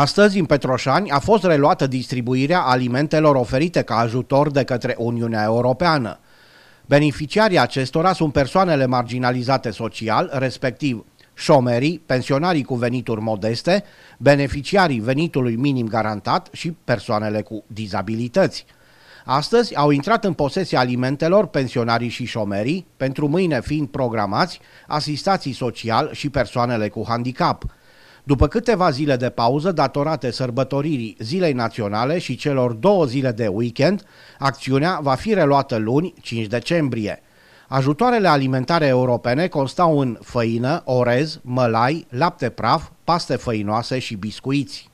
Astăzi, în Petroșani, a fost reluată distribuirea alimentelor oferite ca ajutor de către Uniunea Europeană. Beneficiarii acestora sunt persoanele marginalizate social, respectiv șomerii, pensionarii cu venituri modeste, beneficiarii venitului minim garantat și persoanele cu dizabilități. Astăzi au intrat în posesia alimentelor pensionarii și șomerii, pentru mâine fiind programați asistații social și persoanele cu handicap – după câteva zile de pauză datorate sărbătoririi Zilei Naționale și celor două zile de weekend, acțiunea va fi reluată luni, 5 decembrie. Ajutoarele alimentare europene constau în făină, orez, mălai, lapte praf, paste făinoase și biscuiți.